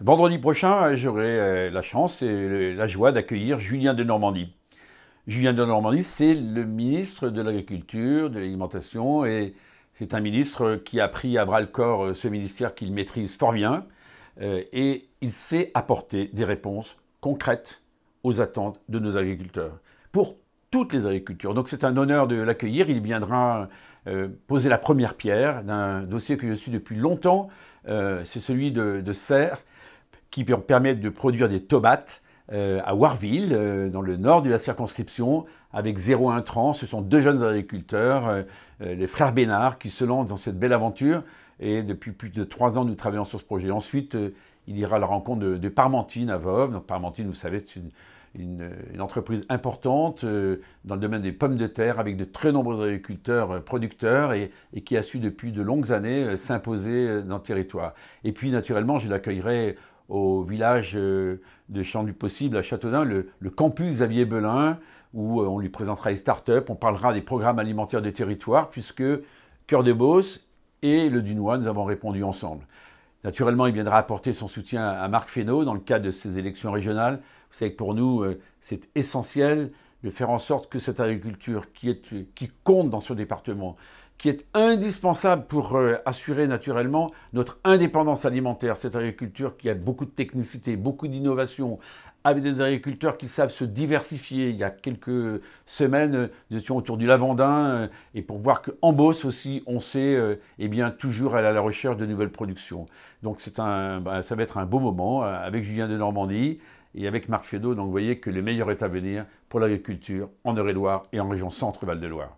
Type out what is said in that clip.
Vendredi prochain, euh, j'aurai euh, la chance et la joie d'accueillir Julien de Normandie. Julien de Normandie, c'est le ministre de l'Agriculture, de l'Alimentation, et c'est un ministre qui a pris à bras le corps euh, ce ministère qu'il maîtrise fort bien, et il sait apporter des réponses concrètes aux attentes de nos agriculteurs, pour toutes les agricultures. Donc c'est un honneur de l'accueillir, il viendra poser la première pierre d'un dossier que je suis depuis longtemps, c'est celui de, serre, qui permettent permettre de produire des tomates euh, à Warville, euh, dans le nord de la circonscription, avec zéro intrant. Ce sont deux jeunes agriculteurs, euh, les frères Bénard, qui se lancent dans cette belle aventure. Et depuis plus de trois ans, nous travaillons sur ce projet. Ensuite, il ira à la rencontre de, Parmentine à Vov. Donc Parmentine, vous savez, c'est une, entreprise importante dans le domaine des pommes de terre avec de très nombreux agriculteurs producteurs et, qui a su depuis de longues années s'imposer dans le territoire. Et puis naturellement, je l'accueillerai au village euh, de Champs du Possible à Châteaudun, le, campus Xavier Belin, où euh, on lui présentera les startups, on parlera des programmes alimentaires des territoires, puisque Cœur de Beauce et le Dunois, nous avons répondu ensemble. Naturellement, il viendra apporter son soutien à Marc Fesneau dans le cadre de ces élections régionales. Vous savez que pour nous, euh, c'est essentiel de faire en sorte que cette agriculture qui, est, qui compte dans ce département, qui est indispensable pour euh, assurer naturellement notre indépendance alimentaire, cette agriculture qui a beaucoup de technicité, beaucoup d'innovation, avec des agriculteurs qui savent se diversifier. Il y a quelques semaines, nous étions autour du lavandin euh, et pour voir qu'en Bosse aussi, on sait euh, eh bien, toujours aller à la recherche de nouvelles productions. Donc c'est un, bah, ça va être un beau moment avec Julien de Normandie et avec Marc Fedot, donc vous voyez que le meilleur est à venir pour l'agriculture en Eure-et-Loire et en région Centre-Val-de-Loire.